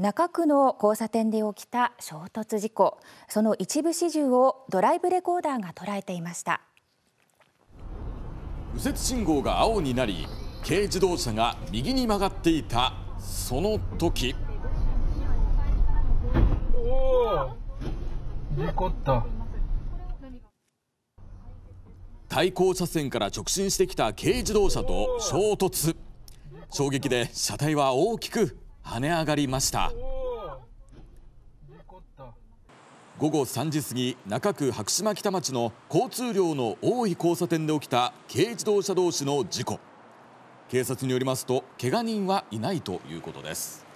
中区の交差点で起きた衝突事故その一部始終をドライブレコーダーが捉えていました右折信号が青になり軽自動車が右に曲がっていたその時対向車線から直進してきた軽自動車と衝突衝撃で車体は大きく跳ね上がりました午後3時過ぎ中区白島北町の交通量の多い交差点で起きた軽自動車同士の事故警察によりますと怪我人はいないということです